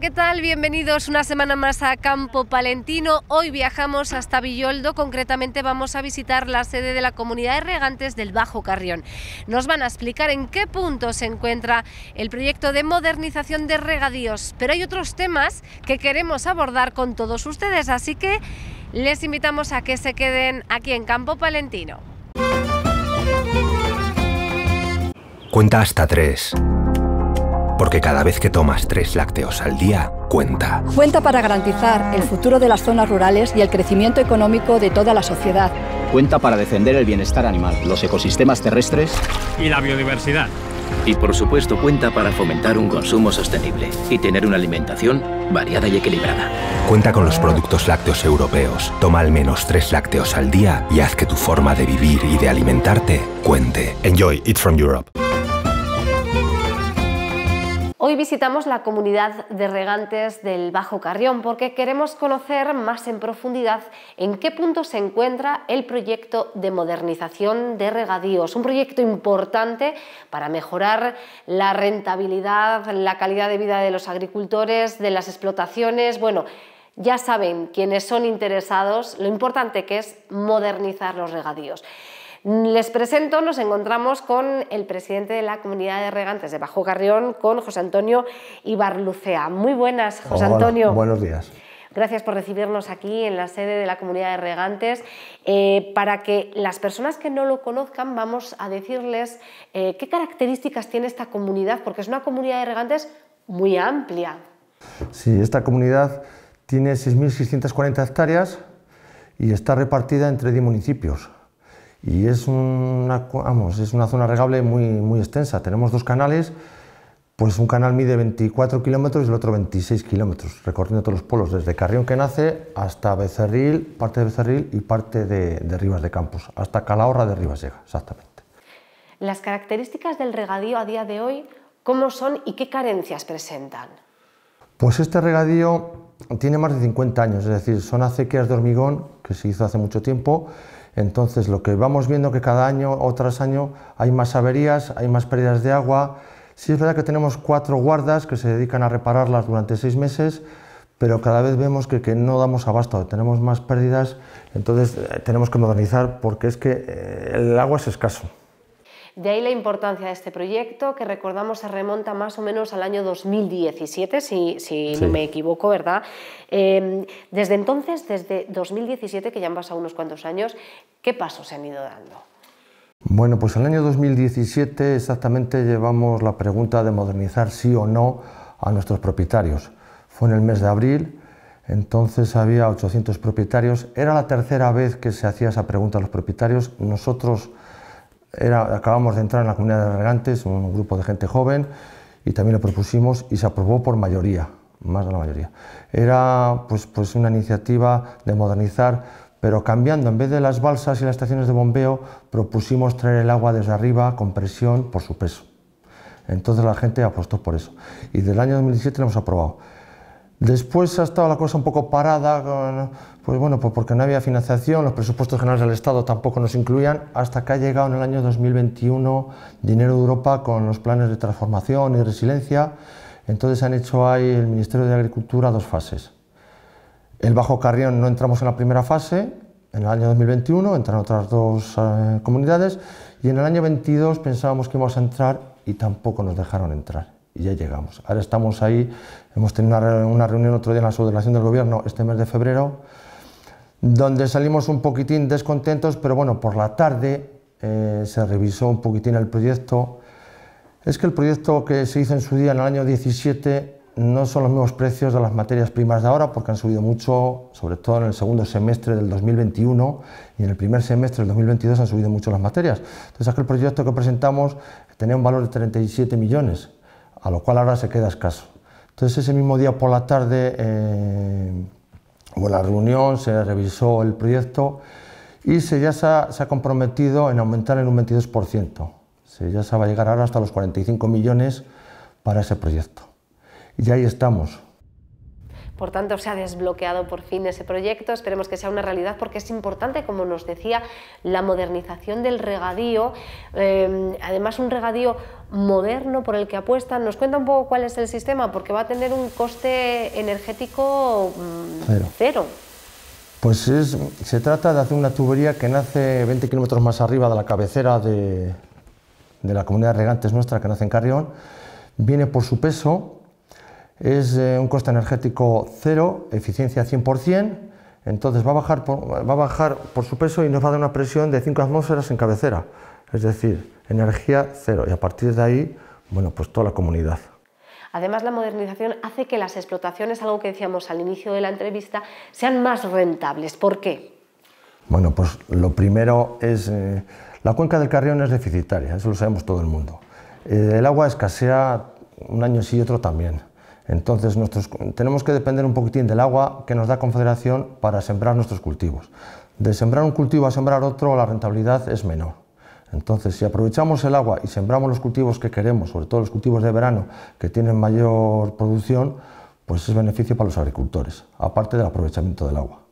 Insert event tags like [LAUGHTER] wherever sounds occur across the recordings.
¿qué tal? Bienvenidos una semana más a Campo Palentino. Hoy viajamos hasta Villoldo, concretamente vamos a visitar la sede de la Comunidad de Regantes del Bajo Carrión. Nos van a explicar en qué punto se encuentra el proyecto de modernización de regadíos, pero hay otros temas que queremos abordar con todos ustedes, así que les invitamos a que se queden aquí en Campo Palentino. Cuenta hasta tres porque cada vez que tomas tres lácteos al día, cuenta. Cuenta para garantizar el futuro de las zonas rurales y el crecimiento económico de toda la sociedad. Cuenta para defender el bienestar animal, los ecosistemas terrestres y la biodiversidad. Y por supuesto cuenta para fomentar un consumo sostenible y tener una alimentación variada y equilibrada. Cuenta con los productos lácteos europeos. Toma al menos tres lácteos al día y haz que tu forma de vivir y de alimentarte cuente. Enjoy It From Europe. Hoy visitamos la comunidad de regantes del Bajo Carrión porque queremos conocer más en profundidad en qué punto se encuentra el proyecto de modernización de regadíos, un proyecto importante para mejorar la rentabilidad, la calidad de vida de los agricultores, de las explotaciones, bueno, ya saben quienes son interesados lo importante que es modernizar los regadíos. Les presento, nos encontramos con el presidente de la Comunidad de Regantes de Bajo Carrión, con José Antonio Ibarlucea. Muy buenas, José Antonio. Buenos días. Gracias por recibirnos aquí en la sede de la Comunidad de Regantes. Eh, para que las personas que no lo conozcan, vamos a decirles eh, qué características tiene esta comunidad, porque es una comunidad de regantes muy amplia. Sí, esta comunidad tiene 6.640 hectáreas y está repartida entre 10 municipios y es una, es una zona regable muy, muy extensa. Tenemos dos canales, pues un canal mide 24 kilómetros y el otro 26 kilómetros, recorriendo todos los polos, desde Carrión que nace hasta Becerril, parte de Becerril y parte de, de Rivas de Campos, hasta Calahorra de Rivas llega, exactamente. Las características del regadío a día de hoy, ¿cómo son y qué carencias presentan? Pues este regadío tiene más de 50 años, es decir, son acequias de hormigón que se hizo hace mucho tiempo entonces, lo que vamos viendo que cada año o tras año hay más averías, hay más pérdidas de agua. Sí es verdad que tenemos cuatro guardas que se dedican a repararlas durante seis meses, pero cada vez vemos que, no damos abasto, tenemos más pérdidas, entonces eh, tenemos que modernizar porque es que eh, el agua es escaso. De ahí la importancia de este proyecto, que recordamos se remonta más o menos al año 2017, si, no me equivoco, ¿verdad? Em, desde entonces, desde 2017, que ya han pasado unos cuantos años, ¿qué pasos se han ido dando? Bueno, pues el año 2017 exactamente llevamos la pregunta de modernizar sí o no a nuestros propietarios. Fue en el mes de abril, entonces había 800 propietarios. Era la tercera vez que se hacía esa pregunta a los propietarios. Nosotros era, acabamos de entrar en la comunidad de regantes un grupo de gente joven, y también lo propusimos y se aprobó por mayoría, más de la mayoría. Era pues, pues una iniciativa de modernizar, pero cambiando, en vez de las balsas y las estaciones de bombeo, propusimos traer el agua desde arriba con presión por su peso. Entonces la gente apostó por eso. Y del año 2017 lo hemos aprobado. Después ha estado la cosa un poco parada, pues bueno, pues porque no había financiación, los presupuestos generales del Estado tampoco nos incluían, hasta que ha llegado en el año 2021 dinero de Europa con los planes de transformación y resiliencia. Entonces han hecho ahí el Ministerio de Agricultura dos fases. El Bajo Carrión no entramos en la primera fase, en el año 2021 entran otras dos eh, comunidades y en el año 22 pensábamos que íbamos a entrar y tampoco nos dejaron entrar y ya llegamos. Ahora estamos ahí, hemos tenido una, reunión otro día en la subdelegación del Gobierno este mes de febrero, donde salimos un poquitín descontentos, pero bueno, por la tarde eh, se revisó un poquitín el proyecto. Es que el proyecto que se hizo en su día en el año 17 no son los mismos precios de las materias primas de ahora, porque han subido mucho, sobre todo en el segundo semestre del 2021 y en el primer semestre del 2022 han subido mucho las materias. Entonces aquel proyecto que presentamos tenía un valor de 37 millones a lo cual ahora se queda escaso. Entonces ese mismo día por la tarde eh, hubo la reunión, se revisó el proyecto y se ya se ha, comprometido en aumentar en un 22%. Se ya se va a llegar ahora hasta los 45 millones para ese proyecto. Y ahí estamos. Por tanto, se ha desbloqueado por fin ese proyecto. Esperemos que sea una realidad porque es importante, como nos decía, la modernización del regadío. Em, además, un regadío moderno por el que apuestan. ¿Nos cuenta un poco cuál es el sistema? Porque va a tener un coste energético mm, cero. Pues se trata de hacer una tubería que nace 20 kilómetros más arriba de la cabecera de, de la comunidad de regantes nuestra, que nace en Carrión. Viene por su peso, es eh, un coste energético cero, eficiencia 100%, entonces va a, bajar por, su peso y nos va a dar una presión de 5 atmósferas en cabecera, es decir, energía cero, y a partir de ahí, bueno, pues toda la comunidad. Además, la modernización hace que las explotaciones, algo que decíamos al inicio de la entrevista, sean más rentables. ¿Por qué? Bueno, pues lo primero es... Eh, la cuenca del Carrión es deficitaria, eso lo sabemos todo el mundo. Eh, el agua escasea un año sí y otro también. Entonces tenemos que depender un poquitín del agua que nos da Confederación para sembrar nuestros cultivos. De sembrar un cultivo a sembrar otro la rentabilidad es menor. Entonces si aprovechamos el agua y sembramos los cultivos que queremos, sobre todo los cultivos de verano que tienen mayor producción, pues es beneficio para los agricultores, aparte del aprovechamiento del agua.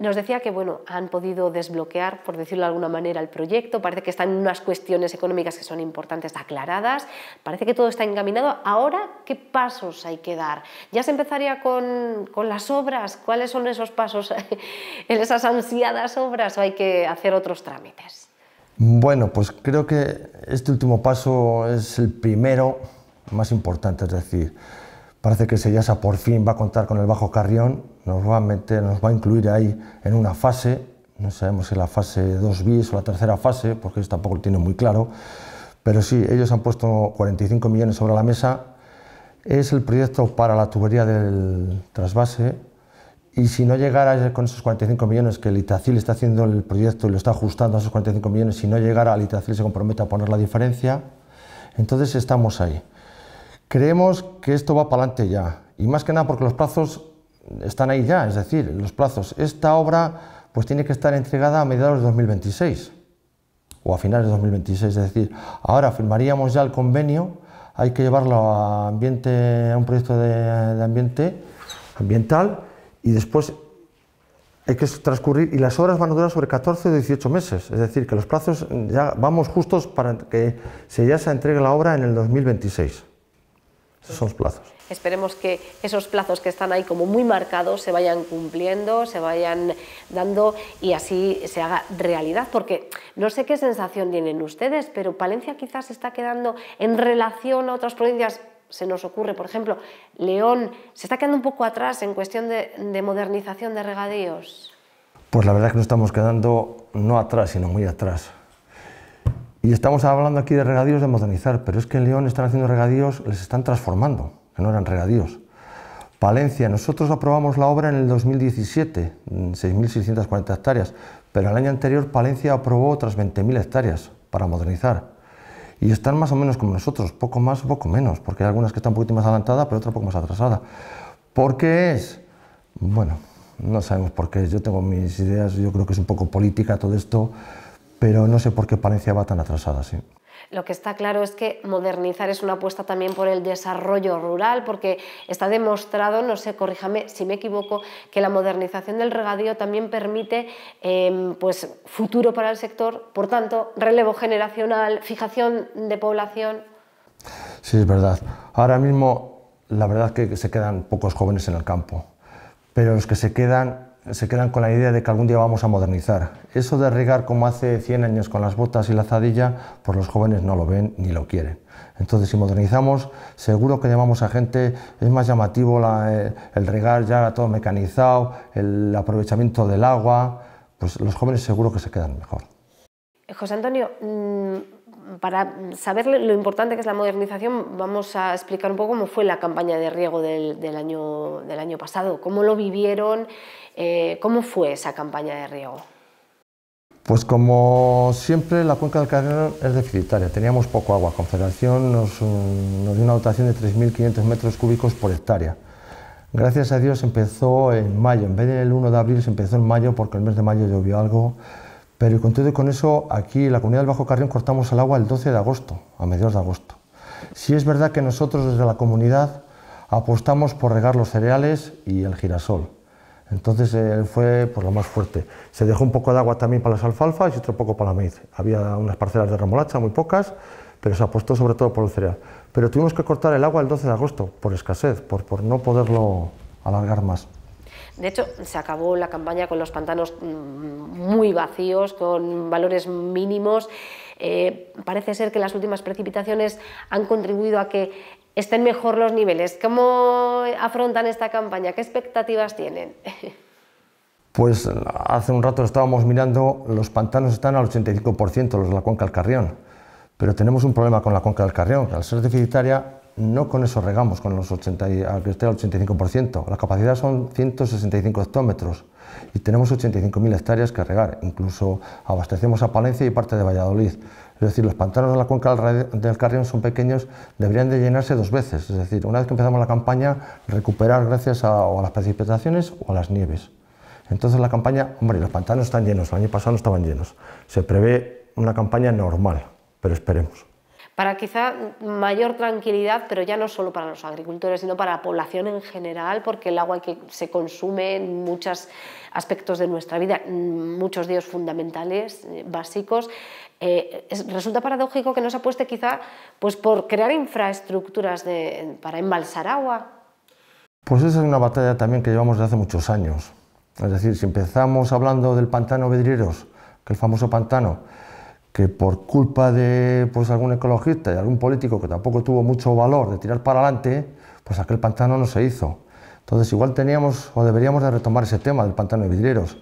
Nos decía que bueno, han podido desbloquear, por decirlo de alguna manera, el proyecto. Parece que están unas cuestiones económicas que son importantes aclaradas. Parece que todo está encaminado. Ahora, ¿qué pasos hay que dar? Ya se empezaría con, con las obras. ¿Cuáles son esos pasos [LAUGHS] en esas ansiadas obras o hay que hacer otros trámites? Bueno, pues creo que este último paso es el primero más importante. Es decir, parece que Sellasa por fin va a contar con el Bajo Carrión nos va a nos va a incluir ahí en una fase, no sabemos si la fase 2 bis o la tercera fase, porque eso tampoco lo tiene muy claro, pero sí, ellos han puesto 45 millones sobre la mesa, es el proyecto para la tubería del trasvase y si no llegara con esos 45 millones que el Itacil está haciendo el proyecto y lo está ajustando a esos 45 millones, si no llegara el Itacil se compromete a poner la diferencia, entonces estamos ahí. Creemos que esto va para adelante ya y más que nada porque los plazos están ahí ya, es decir, los plazos. Esta obra pues tiene que estar entregada a mediados de 2026 o a finales de 2026, es decir, ahora firmaríamos ya el convenio, hay que llevarlo a ambiente, a un proyecto de, ambiente ambiental y después hay que transcurrir y las obras van a durar sobre 14 o 18 meses, es decir, que los plazos ya vamos justos para que se ya se entregue la obra en el 2026. Esos son los plazos. Esperemos que esos plazos que están ahí como muy marcados se vayan cumpliendo, se vayan dando y así se haga realidad, porque no sé qué sensación tienen ustedes, pero Palencia quizás se está quedando en relación a otras provincias se nos ocurre, por ejemplo, León se está quedando un poco atrás en cuestión de, de, modernización de regadíos. Pues la verdad es que nos estamos quedando no atrás, sino muy atrás. Y estamos hablando aquí de regadíos de modernizar, pero es que en León están haciendo regadíos, les están transformando que no eran regadíos. Palencia, nosotros aprobamos la obra en el 2017, 6.640 hectáreas, pero el año anterior Palencia aprobó otras 20.000 hectáreas para modernizar. Y están más o menos como nosotros, poco más poco menos, porque hay algunas que están un poquito más adelantadas, pero otras un poco más atrasadas. ¿Por qué es? Bueno, no sabemos por qué. Yo tengo mis ideas, yo creo que es un poco política todo esto, pero no sé por qué Palencia va tan atrasada, sí lo que está claro es que modernizar es una apuesta también por el desarrollo rural, porque está demostrado, no sé, corríjame si me equivoco, que la modernización del regadío también permite em, pues, futuro para el sector, por tanto, relevo generacional, fijación de población. Sí, es verdad. Ahora mismo, la verdad es que se quedan pocos jóvenes en el campo, pero los que se quedan se quedan con la idea de que algún día vamos a modernizar. Eso de regar como hace 100 años con las botas y la zadilla, pues los jóvenes no lo ven ni lo quieren. Entonces, si modernizamos, seguro que llamamos a gente, es más llamativo eh, el regar ya todo mecanizado, el aprovechamiento del agua, pues los jóvenes seguro que se quedan mejor. José Antonio, mm, para saber lo importante que es la modernización, vamos a explicar un poco cómo fue la campaña de riego del, año, del año, pasado, cómo lo vivieron, eh, cómo fue esa campaña de riego. Pues como siempre, la cuenca del Carrero es deficitaria, teníamos poco agua. Confederación nos, nos dio una dotación de 3.500 metros cúbicos por hectárea. Gracias a Dios empezó en mayo, en vez del 1 de abril se empezó en mayo porque el mes de mayo llovió algo pero con todo con eso, aquí en la comunidad del Bajo Carrión cortamos el agua el 12 de agosto, a mediados de agosto. Si es verdad que nosotros desde la comunidad apostamos por regar los cereales y el girasol. Entonces eh, fue por lo más fuerte. Se dejó un poco de agua también para las alfalfas y otro poco para la maíz. Había unas parcelas de remolacha, muy pocas, pero se apostó sobre todo por el cereal. Pero tuvimos que cortar el agua el 12 de agosto, por escasez, por no poderlo alargar más. De hecho, se acabó la campaña con los pantanos mm, muy vacíos, con valores mínimos. Eh, parece ser que las últimas precipitaciones han contribuido a que estén mejor los niveles. ¿Cómo afrontan esta campaña? ¿Qué expectativas tienen? Pues hace un rato estábamos mirando, los pantanos están al 85%, los de la cuenca del Carrión, pero tenemos un problema con la cuenca del Carrión, que al ser deficitaria no con eso regamos, con los 80, 85%. La capacidad son 165 hectómetros y tenemos 85.000 hectáreas que regar. Incluso abastecemos a Palencia y parte de Valladolid. Es decir, los pantanos de la cuenca del Carrión son pequeños, deberían de llenarse dos veces. Es decir, una vez que empezamos la campaña, recuperar gracias a, a las precipitaciones o a las nieves. Entonces la campaña, hombre, los pantanos están llenos, el año pasado no estaban llenos. Se prevé una campaña normal, pero esperemos para quizá mayor tranquilidad, pero ya no solo para los agricultores, sino para la población en general, porque el agua que se consume en muchos aspectos de nuestra vida, muchos días fundamentales, eh, básicos, eh, resulta paradójico que no se apueste quizá pues, por crear infraestructuras para embalsar agua. Pues esa es una batalla también que llevamos desde hace muchos años. Es decir, si empezamos hablando del pantano Vedrieros, que el famoso pantano, que por culpa de pues, algún ecologista y algún político que tampoco tuvo mucho valor de tirar para adelante, pues aquel pantano no se hizo. Entonces igual teníamos o deberíamos de retomar ese tema del pantano de vidrieros.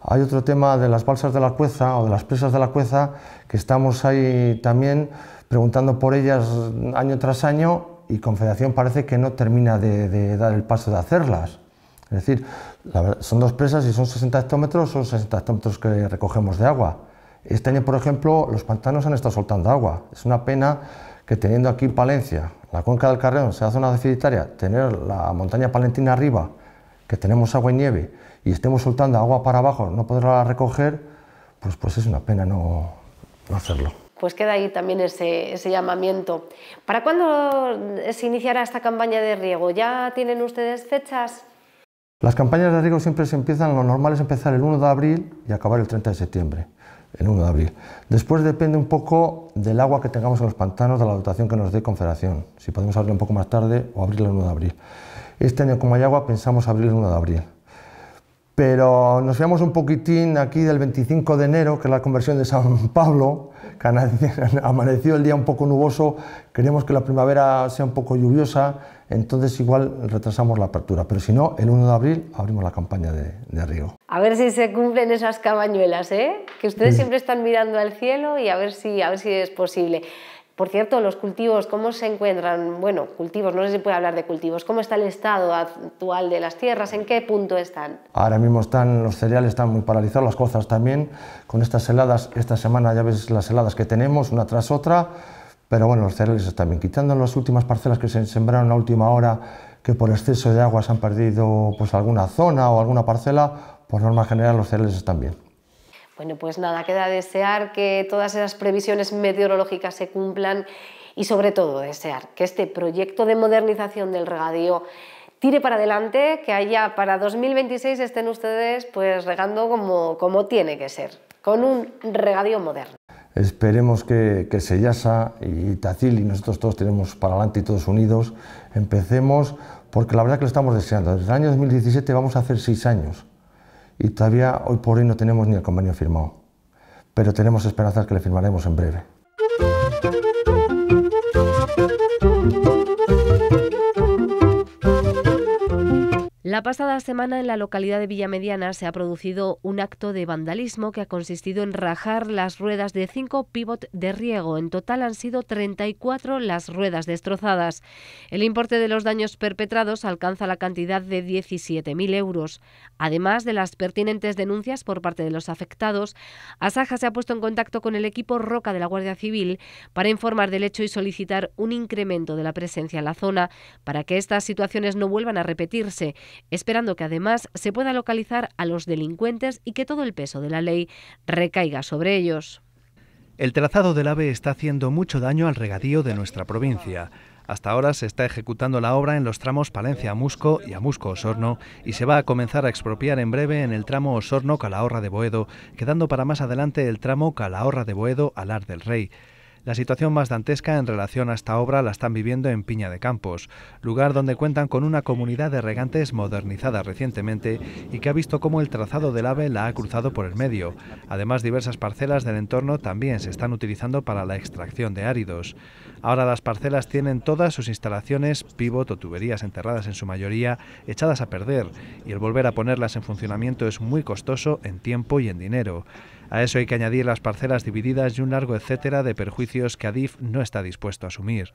Hay otro tema de las balsas de la cueza o de las presas de la cueza que estamos ahí también preguntando por ellas año tras año y Confederación parece que no termina de, dar el paso de hacerlas. Es decir, son dos presas y son 60 hectómetros, son 60 hectómetros que recogemos de agua. Este año, por ejemplo, los pantanos han estado soltando agua. Es una pena que teniendo aquí en Palencia, la cuenca del Carreón, sea zona deficitaria, tener la montaña palentina arriba, que tenemos agua y nieve, y estemos soltando agua para abajo, no poderla recoger, pues, pues es una pena no, hacerlo pues queda ahí también ese, llamamiento. ¿Para cuándo se iniciará esta campaña de riego? ¿Ya tienen ustedes fechas? Las campañas de riego siempre se empiezan, lo normal es empezar el 1 de abril y acabar el 30 de septiembre el 1 de abril. Después depende un poco del agua que tengamos en los pantanos, de la dotación que nos dé Confederación, si podemos abrir un poco más tarde o abrirlo el 1 de abril. Este año, como hay agua, pensamos abrir el 1 de abril. Pero nos fijamos un poquitín aquí del 25 de enero, que es la conversión de San Pablo, que [LAUGHS] amaneció el día un poco nuboso, queremos que la primavera sea un poco lluviosa, entonces igual retrasamos la apertura, pero si no, el 1 de abril abrimos la campaña de, de riego. A ver si se cumplen esas cabañuelas, ¿eh? Que ustedes siempre están mirando al cielo y a ver si, a ver si es posible. Por cierto, los cultivos, ¿cómo se encuentran? Bueno, cultivos, no sé si puede hablar de cultivos. ¿Cómo está el estado actual de las tierras? ¿En qué punto están? Ahora mismo están los cereales están muy paralizados, las cosas también. Con estas heladas, esta semana ya ves las heladas que tenemos, una tras otra. Pero bueno, los cereales están bien. Quitando las últimas parcelas que se sembraron a última hora, que por exceso de agua se han perdido pues, alguna zona o alguna parcela, por norma general los cereales están bien. Bueno, pues nada, queda desear que todas esas previsiones meteorológicas se cumplan y sobre todo desear que este proyecto de modernización del regadío tire para adelante, que allá para 2026 estén ustedes pues regando como, como tiene que ser, con un regadío moderno. Esperemos que, que Sellasa y Tacil y nosotros todos tenemos para adelante y todos unidos. Empecemos porque la verdad que lo estamos deseando. Desde el año 2017 vamos a hacer seis años y todavía hoy por hoy no tenemos ni el convenio firmado, pero tenemos esperanzas que le firmaremos en breve. La pasada semana en la localidad de Villamediana se ha producido un acto de vandalismo que ha consistido en rajar las ruedas de cinco pivot de riego. En total han sido 34 las ruedas destrozadas. El importe de los daños perpetrados alcanza la cantidad de 17.000 euros. Además de las pertinentes denuncias por parte de los afectados, Asaja se ha puesto en contacto con el equipo Roca de la Guardia Civil para informar del hecho y solicitar un incremento de la presencia en la zona para que estas situaciones no vuelvan a repetirse esperando que además se pueda localizar a los delincuentes y que todo el peso de la ley recaiga sobre ellos. El trazado del AVE está haciendo mucho daño al regadío de nuestra provincia. Hasta ahora se está ejecutando la obra en los tramos Palencia-Musco y Amusco-Osorno y se va a comenzar a expropiar en breve en el tramo Osorno-Calahorra de Boedo, quedando para más adelante el tramo Calahorra de Boedo-Alar del Rey. La situación más dantesca en relación a esta obra la están viviendo en Piña de Campos, lugar donde cuentan con una comunidad de regantes modernizada recientemente y que ha visto cómo el trazado del ave la ha cruzado por el medio. Además, diversas parcelas del entorno también se están utilizando para la extracción de áridos. Ahora las parcelas tienen todas sus instalaciones, pivot o tuberías enterradas en su mayoría, echadas a perder, y el volver a ponerlas en funcionamiento es muy costoso en tiempo y en dinero. A eso hay que añadir las parcelas divididas y un largo etcétera de perjuicios que Adif no está dispuesto a asumir.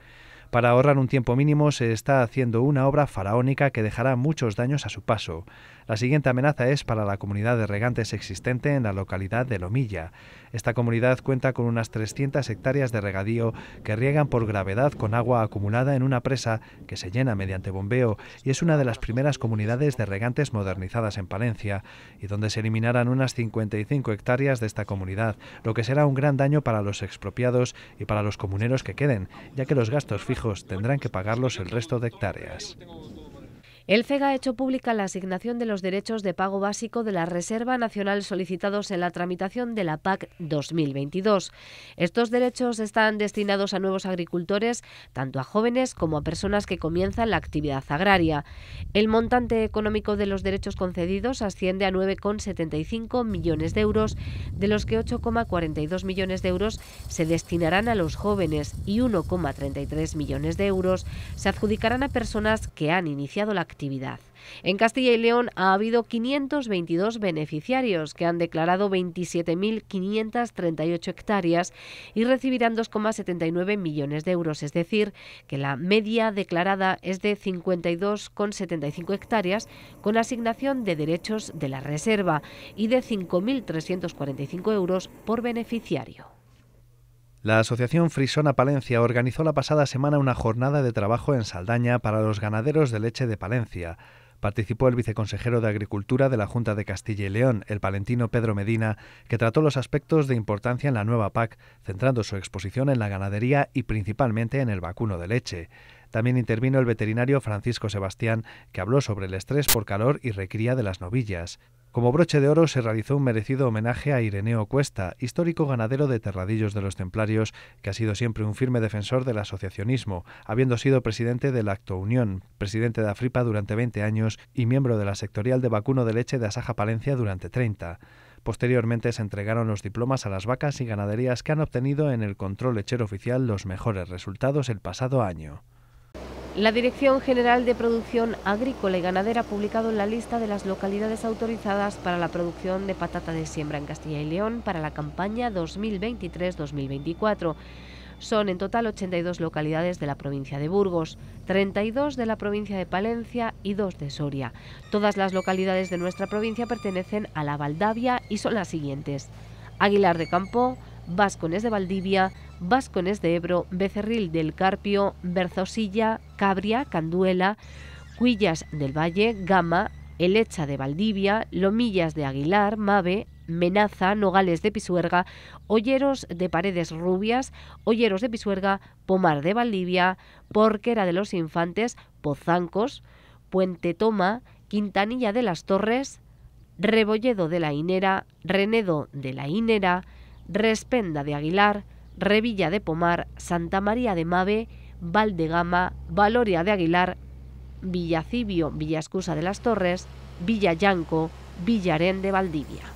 Para ahorrar un tiempo mínimo se está haciendo una obra faraónica que dejará muchos daños a su paso. La siguiente amenaza es para la comunidad de regantes existente en la localidad de Lomilla. Esta comunidad cuenta con unas 300 hectáreas de regadío que riegan por gravedad con agua acumulada en una presa que se llena mediante bombeo y es una de las primeras comunidades de regantes modernizadas en Palencia y donde se eliminarán unas 55 hectáreas de esta comunidad, lo que será un gran daño para los expropiados y para los comuneros que queden, ya que los gastos fijos tendrán que pagarlos el resto de hectáreas. El CEGA ha hecho pública la asignación de los derechos de pago básico de la Reserva Nacional solicitados en la tramitación de la PAC 2022. Estos derechos están destinados a nuevos agricultores, tanto a jóvenes como a personas que comienzan la actividad agraria. El montante económico de los derechos concedidos asciende a 9,75 millones de euros, de los que 8,42 millones de euros se destinarán a los jóvenes y 1,33 millones de euros se adjudicarán a personas que han iniciado la actividad actividad. En Castilla y León ha habido 522 beneficiarios que han declarado 27.538 hectáreas y recibirán 2,79 millones de euros, es decir, que la media declarada es de 52,75 hectáreas con asignación de derechos de la reserva y de 5.345 euros por beneficiario. La Asociación Frisona Palencia organizó la pasada semana una jornada de trabajo en Saldaña para los ganaderos de leche de Palencia. Participó el viceconsejero de Agricultura de la Junta de Castilla y León, el palentino Pedro Medina, que trató los aspectos de importancia en la nueva PAC, centrando su exposición en la ganadería y principalmente en el vacuno de leche. También intervino el veterinario Francisco Sebastián, que habló sobre el estrés por calor y recría de las novillas. Como broche de oro se realizó un merecido homenaje a Ireneo Cuesta, histórico ganadero de Terradillos de los Templarios, que ha sido siempre un firme defensor del asociacionismo, habiendo sido presidente de la Acto Unión, presidente de AFRIPA durante 20 años y miembro de la sectorial de vacuno de leche de Asaja Palencia durante 30. Posteriormente se entregaron los diplomas a las vacas y ganaderías que han obtenido en el control lechero oficial los mejores resultados el pasado año. La Dirección General de Producción Agrícola y Ganadera ha publicado la lista de las localidades autorizadas para la producción de patata de siembra en Castilla y León para la campaña 2023-2024. Son en total 82 localidades de la provincia de Burgos, 32 de la provincia de Palencia y 2 de Soria. Todas las localidades de nuestra provincia pertenecen a la Valdavia y son las siguientes. Aguilar de Campo, Vascones de Valdivia, Vascones de Ebro, Becerril del Carpio, Berzosilla, Cabria, Canduela, Cuillas del Valle, Gama, Elecha de Valdivia, Lomillas de Aguilar, Mave, Menaza, Nogales de Pisuerga, Olleros de Paredes Rubias, Olleros de Pisuerga, Pomar de Valdivia, Porquera de los Infantes, Pozancos, Puente Toma, Quintanilla de las Torres, Rebolledo de la Inera, Renedo de la Inera, Respenda de Aguilar, Revilla de Pomar, Santa María de Mave, Valdegama, Valoria de Aguilar, Villacibio, Villascusa de las Torres, Villayanco, Villarén de Valdivia.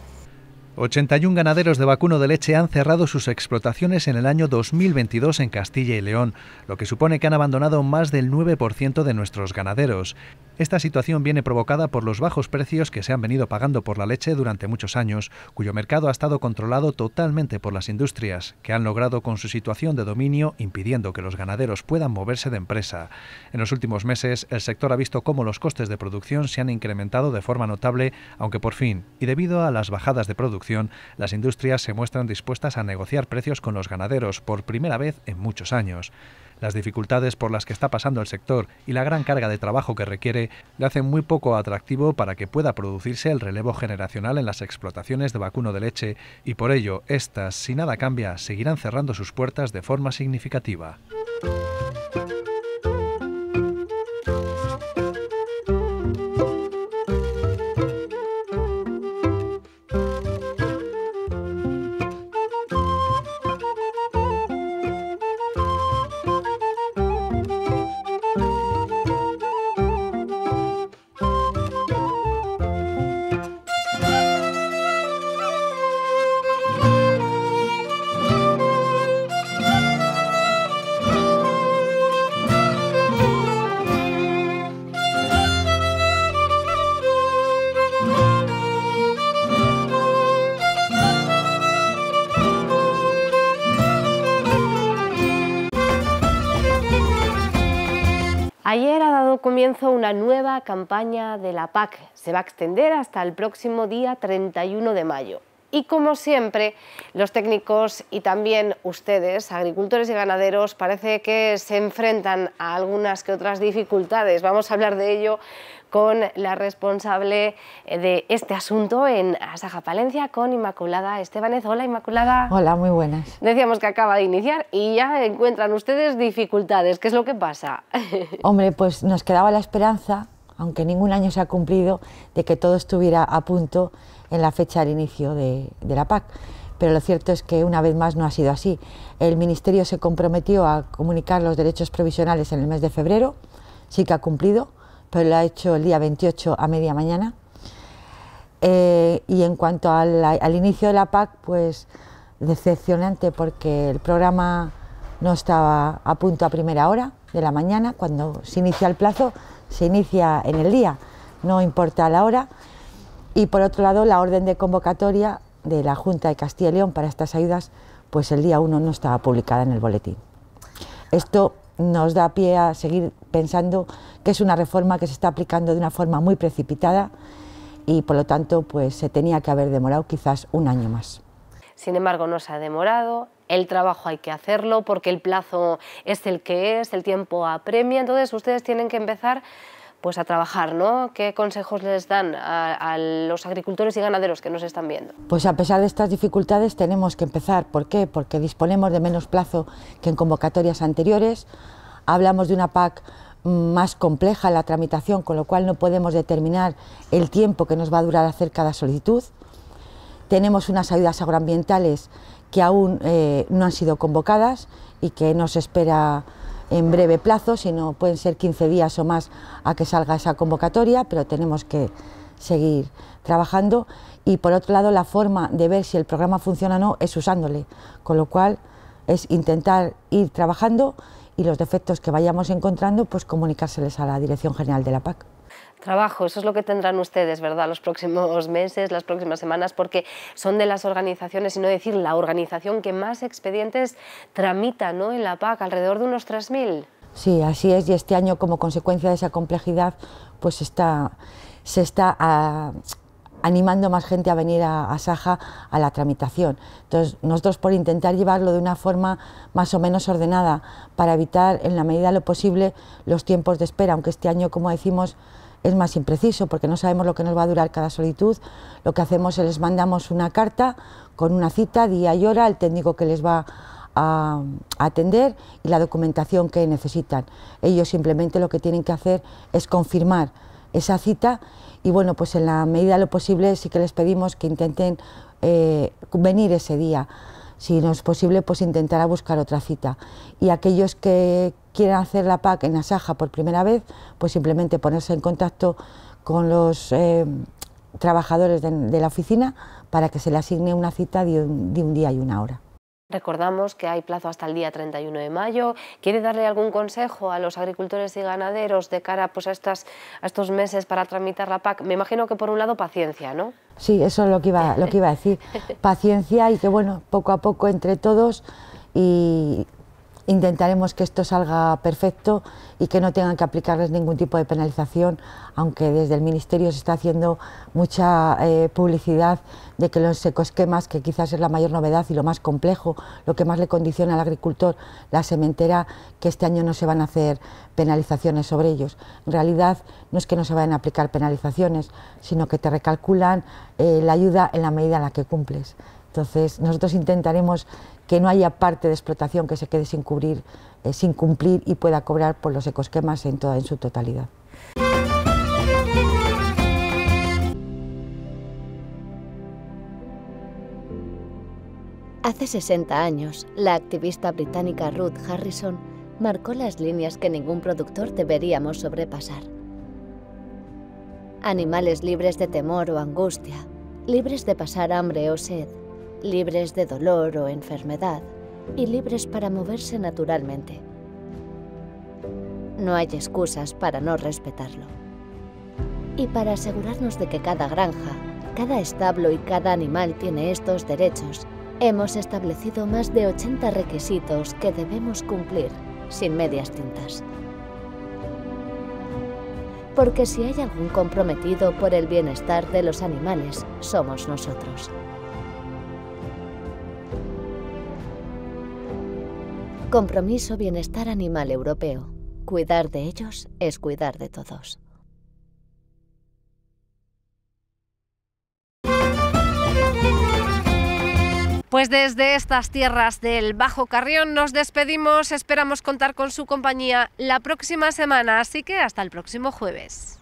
81 ganaderos de vacuno de leche han cerrado sus explotaciones en el año 2022 en Castilla y León, lo que supone que han abandonado más del 9% de nuestros ganaderos. Esta situación viene provocada por los bajos precios que se han venido pagando por la leche durante muchos años, cuyo mercado ha estado controlado totalmente por las industrias, que han logrado con su situación de dominio impidiendo que los ganaderos puedan moverse de empresa. En los últimos meses, el sector ha visto cómo los costes de producción se han incrementado de forma notable, aunque por fin, y debido a las bajadas de producción, las industrias se muestran dispuestas a negociar precios con los ganaderos por primera vez en muchos años. Las dificultades por las que está pasando el sector y la gran carga de trabajo que requiere le hacen muy poco atractivo para que pueda producirse el relevo generacional en las explotaciones de vacuno de leche y por ello estas, si nada cambia, seguirán cerrando sus puertas de forma significativa. comienzo una nueva campaña de la PAC. Se va a extender hasta el próximo día 31 de mayo. Y como siempre, los técnicos y también ustedes, agricultores y ganaderos, parece que se enfrentan a algunas que otras dificultades. Vamos a hablar de ello con la responsable eh, de este asunto en Asaja Palencia, con Inmaculada Estebanez. Hola, Inmaculada. Hola, muy buenas. Decíamos que acaba de iniciar y ya encuentran ustedes dificultades. ¿Qué es lo que pasa? [LAUGHS] Hombre, pues nos quedaba la esperanza, aunque ningún año se ha cumplido, de que todo estuviera a punto en la fecha del inicio de, de la PAC pero lo cierto es que una vez más no ha sido así. El Ministerio se comprometió a comunicar los derechos provisionales en el mes de febrero, sí que ha cumplido, pero lo ha hecho el día 28 a media mañana. Eh, y en cuanto al, al, inicio de la PAC, pues decepcionante porque el programa no estaba a punto a primera hora de la mañana, cuando se inicia el plazo, se inicia en el día, no importa la hora. Y por otro lado, la orden de convocatoria de la Junta de Castilla y León para estas ayudas, pues el día 1 no estaba publicada en el boletín. Esto nos da pie a seguir pensando que es una reforma que se está aplicando de una forma muy precipitada y por lo tanto pues se tenía que haber demorado quizás un año más. Sin embargo, no se ha demorado, el trabajo hay que hacerlo porque el plazo es el que es, el tiempo apremia, entonces ustedes tienen que empezar pues a trabajar, ¿no? ¿Qué consejos les dan a, los agricultores y ganaderos que nos están viendo? Pues a pesar de estas dificultades tenemos que empezar. ¿Por qué? Porque disponemos de menos plazo que en convocatorias anteriores. Hablamos de una PAC mm, más compleja la tramitación, con lo cual no podemos determinar el tiempo que nos va a durar hacer cada solicitud. Tenemos unas ayudas agroambientales que aún eh, no han sido convocadas y que nos espera en breve plazo, si no pueden ser 15 días o más a que salga esa convocatoria, pero tenemos que seguir trabajando. Y por otro lado, la forma de ver si el programa funciona o no es usándole, con lo cual es intentar ir trabajando y los defectos que vayamos encontrando, pues comunicárseles a la Dirección General de la PAC. Trabajo, eso es lo que tendrán ustedes, ¿verdad?, los próximos meses, las próximas semanas, porque son de las organizaciones, y no decir la organización que más expedientes tramita ¿no? en la PAC, alrededor de unos 3.000. Sí, así es, y este año como consecuencia de esa complejidad, pues está, se está ah, animando más gente a venir a, a, Saja a la tramitación. Entonces, nosotros por intentar llevarlo de una forma más o menos ordenada, para evitar en la medida de lo posible los tiempos de espera, aunque este año, como decimos, es más impreciso porque no sabemos lo que nos va a durar cada solitud. Lo que hacemos es les mandamos una carta con una cita, día y hora, el técnico que les va a, atender y la documentación que necesitan. Ellos simplemente lo que tienen que hacer es confirmar esa cita y bueno, pues en la medida de lo posible sí que les pedimos que intenten eh, venir ese día. Si no es posible, pues intentar buscar otra cita. Y aquellos que, quieren hacer la PAC en Asaja por primera vez, pues simplemente ponerse en contacto con los eh, trabajadores de, la oficina para que se le asigne una cita de un, día y una hora. Recordamos que hay plazo hasta el día 31 de mayo. ¿Quiere darle algún consejo a los agricultores y ganaderos de cara pues, a, estas, a estos meses para tramitar la PAC? Me imagino que por un lado paciencia, ¿no? Sí, eso es lo que iba, lo que iba a decir. [LAUGHS] Paciencia y que bueno, poco a poco entre todos y intentaremos que esto salga perfecto y que no tengan que aplicarles ningún tipo de penalización, aunque desde el Ministerio se está haciendo mucha eh, publicidad de que los ecoesquemas, que quizás es la mayor novedad y lo más complejo, lo que más le condiciona al agricultor, la sementera, que este año no se van a hacer penalizaciones sobre ellos. En realidad no es que no se vayan a aplicar penalizaciones, sino que te recalculan eh, la ayuda en la medida en la que cumples. Entonces, nosotros intentaremos que no haya parte de explotación que se quede sin cubrir, eh, sin cumplir y pueda cobrar por los ecosquemas en toda en su totalidad. Hace 60 años, la activista británica Ruth Harrison marcó las líneas que ningún productor deberíamos sobrepasar. Animales libres de temor o angustia, libres de pasar hambre o sed, libres de dolor o enfermedad y libres para moverse naturalmente. No hay excusas para no respetarlo. Y para asegurarnos de que cada granja, cada establo y cada animal tiene estos derechos, hemos establecido más de 80 requisitos que debemos cumplir sin medias tintas. Porque si hay algún comprometido por el bienestar de los animales, somos nosotros. Compromiso Bienestar Animal Europeo. Cuidar de ellos es cuidar de todos. Pues desde estas tierras del Bajo Carrión nos despedimos, esperamos contar con su compañía la próxima semana, así que hasta el próximo jueves.